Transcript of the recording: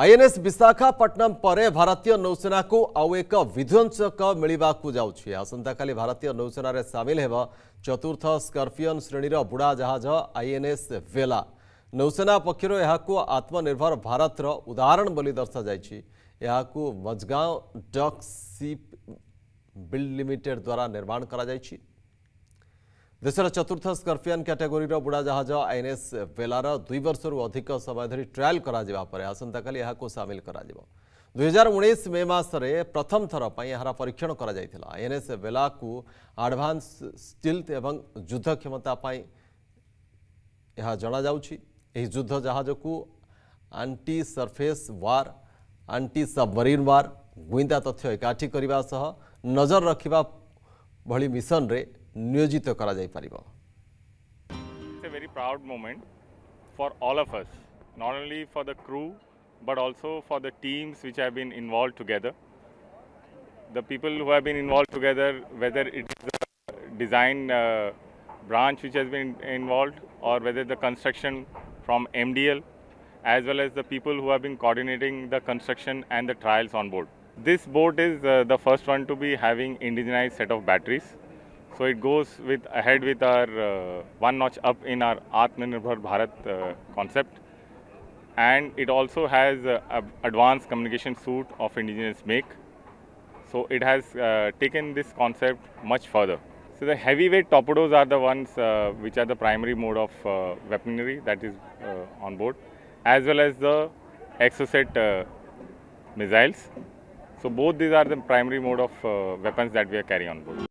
INS Visakhapatnam पर भारतीय नौसेना को आउ एक विध्वंसक मिलवाक जाऊँगी आसंकाली भारतीय नौसेन सामिल हो चतुर्थ स्कर्पिओन श्रेणीर बुड़ा जहाज आईएनएस वेला नौसेना पक्षर यह आत्मनिर्भर भारत उदाहरण बोली दर्शाई यह Mazagon dock ship build limited द्वारा निर्माण करा देशर चतुर्थ स्कर्पिन् कैटेगोरी बुड़ाजहाज आईन एस बेलार दुई वर्ष अधिक समय धरी ट्रायल आसंका यह सामिल हो दुईार उन्नीस मे मस प्रथम थरपाई यार परीक्षण करन एस बेला को आडभांस स्टिल युद्ध क्षमता जना युद्ध जहाज को anti surface war anti submarine war गुईंदा तथ्य एकाठी करने नजर रखा भली mission It's a very proud moment for all of us, not only for the crew, but also for the teams which have been involved together. The people who have been involved together, whether it is the design uh, branch which has been involved or whether the construction from MDL, as well as the people who have been coordinating the construction and the trials on board. This boat is uh, the first one to be having indigenized set of batteries. So it goes with ahead with our uh, one notch up in our Atmanirbhar Bharat uh, concept and it also has uh, advanced communication suite of indigenous make. So it has uh, taken this concept much further. So the heavyweight torpedoes are the ones uh, which are the primary mode of weaponry that is on board, as well as the exocet missiles. So both these are the primary mode of weapons that we are carrying on board.